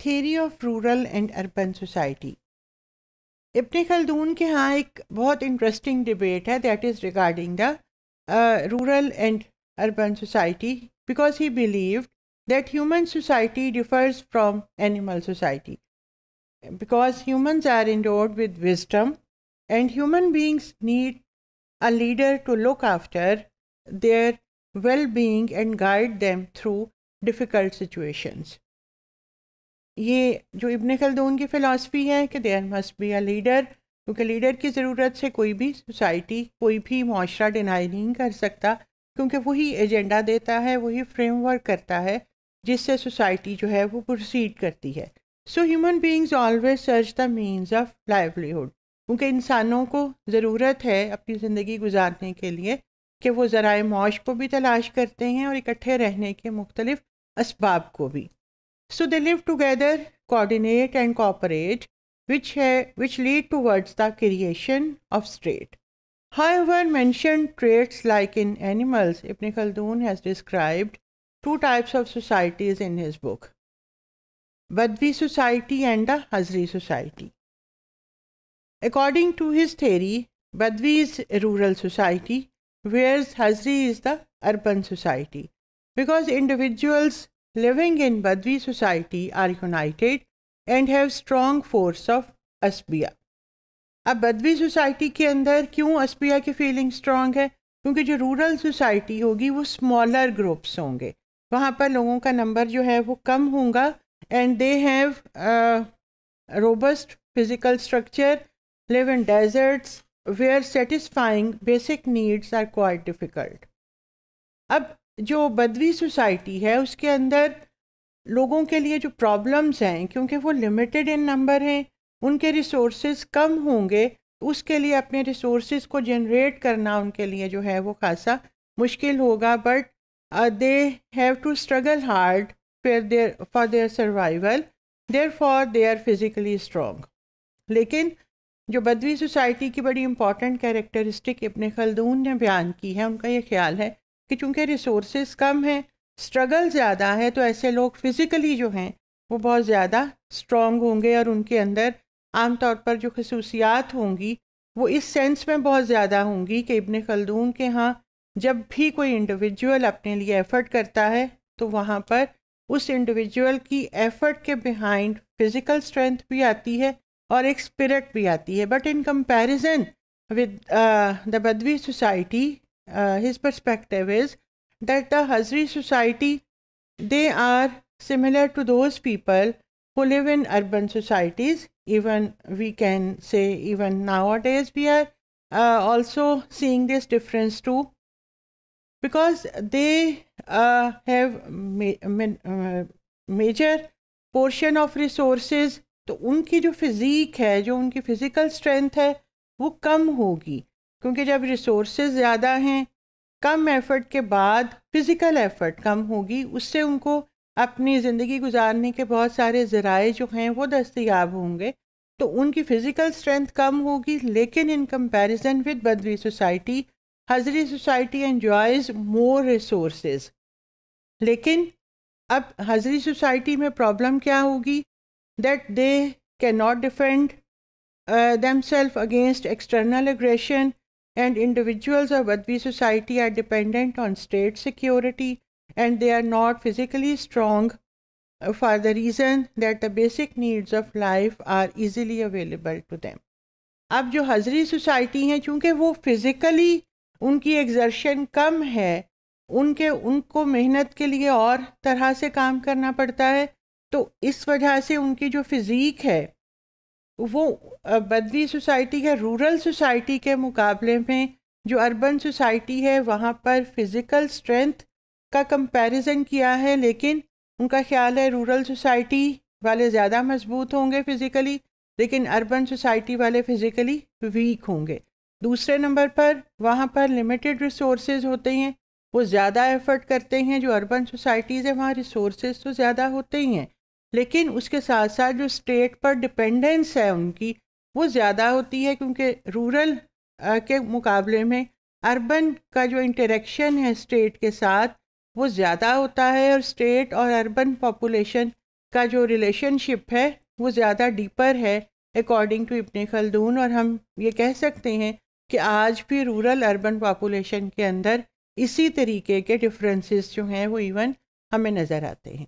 Theory of rural and urban society. Ibn खलदून के यहाँ एक बहुत interesting डिबेट है that is regarding the rural and urban society because he that human society differs from animal society because humans are endowed with wisdom and human beings need a leader to look after their well being and guide them through difficult situations. ये जो इबन खलदून की philosophy है कि there must be a leader क्योंकि leader की ज़रूरत से कोई भी सोसाइटी कोई भी माशरा डिनाई नहीं कर सकता क्योंकि वही एजेंडा देता है वही फ्रेमवर्क करता है जिससे सोसाइटी जो है वो प्रोसीड करती है so human beings always search the means of livelihood क्योंकि इंसानों को ज़रूरत है अपनी ज़िंदगी गुजारने के लिए कि वो ज़रा मौश को भी तलाश करते हैं और इकट्ठे रहने के मुख्तलिफ़ इसबाब को भी So they live together, coordinate and cooperate, which, which lead towards the creation of state. However, mentioned traits like in animals, Ibn Khaldun has described two types of societies in his book. Badvi society and the Hazri society. According to his theory, Badvi is a rural society, whereas Hazri is the urban society, because individuals living in Badvi society are united and have strong force of Asbiya. अब बदवी society के अंदर क्यों असबिया की feeling strong है क्योंकि जो rural society होगी वो स्मॉलर ग्रुप्स होंगे वहाँ पर लोगों का नंबर जो है वो कम होगा and they have robust physical structure live in deserts where satisfying basic needs are quite difficult अब जो बदवी सोसाइटी है उसके अंदर लोगों के लिए जो प्रॉब्लम्स हैं क्योंकि वो लिमिटेड इन नंबर हैं उनके रिसोर्स कम होंगे तो उसके लिए अपने रिसोर्स को जनरेट करना उनके लिए जो है वो खासा मुश्किल होगा but they have to struggle hard फिर their for their survival therefore they are physically strong लेकिन जो बदवी सोसाइटी की बड़ी इंपॉर्टेंट कैरेक्टरिस्टिक इबन खलदून ने बयान की है उनका ये ख्याल है कि चूँकि रिसोर्सेज कम हैं स्ट्रगल ज़्यादा है तो ऐसे लोग फिज़िकली जो हैं वो बहुत ज़्यादा स्ट्रॉन्ग होंगे और उनके अंदर आम तौर पर जो खसूसियात होंगी वो इस सेंस में बहुत ज़्यादा होंगी कि इबन खलदून के यहाँ जब भी कोई इंडिविजुअल अपने लिए एफ़र्ट करता है तो वहाँ पर उस इंडिविजुअल की एफ़र्ट के बिहाइंड फिज़िकल स्ट्रेंथ भी आती है और एक स्पिरिट भी आती है but in comparison with the बदवी society uh, his perspective is that the Hazri society, they are similar to those people who live in urban societies. Even we can say, even nowadays, we are uh, also seeing this difference too, because they uh, have ma ma major portion of resources तो उनकी जो physique है जो उनकी physical strength है वो कम होगी क्योंकि जब रिसोर्स ज़्यादा हैं कम एफर्ट के बाद फिज़िकल एफर्ट कम होगी उससे उनको अपनी ज़िंदगी गुजारने के बहुत सारे ज़राए जो हैं वो दस्तियाब होंगे तो उनकी फ़िज़िकल स्ट्रेंथ कम होगी लेकिन इन कंपैरिजन विद बदवी सोसाइटी हजरी सोसाइटी एंजॉयज़ मोर रिसोर्स लेकिन अब हजरी सोसाइटी में प्रॉब्लम क्या होगी that they can not defend them self against external aggression and individuals of Badvi society are dependent on state security and they are not physically strong for the reason that the basic needs of life are easily available to them. अब जो हजरी society हैं चूँकि वो physically उनकी exertion कम है उनके उनको मेहनत के लिए और तरह से काम करना पड़ता है तो इस वजह से उनकी जो फिज़ीक है वो बदवी सोसाइटी या रूरल सोसाइटी के मुकाबले में जो अर्बन सोसाइटी है वहाँ पर फिज़िकल स्ट्रेंथ का कंपैरिजन किया है लेकिन उनका ख्याल है रूरल सोसाइटी वाले ज़्यादा मजबूत होंगे फिज़िकली लेकिन अर्बन सोसाइटी वाले फिज़िकली वीक होंगे दूसरे नंबर पर वहाँ पर लिमिटेड रिसोर्स होते हैं वो ज़्यादा एफर्ट करते हैं जो अर्बन सोसाइटीज़ है वहाँ रिसोर्स तो ज़्यादा होते ही हैं लेकिन उसके साथ साथ जो स्टेट पर डिपेंडेंस है उनकी वो ज़्यादा होती है क्योंकि रूरल के मुकाबले में अर्बन का जो इंटरेक्शन है स्टेट के साथ वो ज़्यादा होता है और स्टेट और अर्बन पॉपुलेशन का जो रिलेशनशिप है वो ज़्यादा डीपर है अकॉर्डिंग टू इब्ने खलदून और हम ये कह सकते हैं कि आज भी रूरल अर्बन पॉपुलेशन के अंदर इसी तरीके के डिफरेंसेस जो हैं वो इवन हमें नज़र आते हैं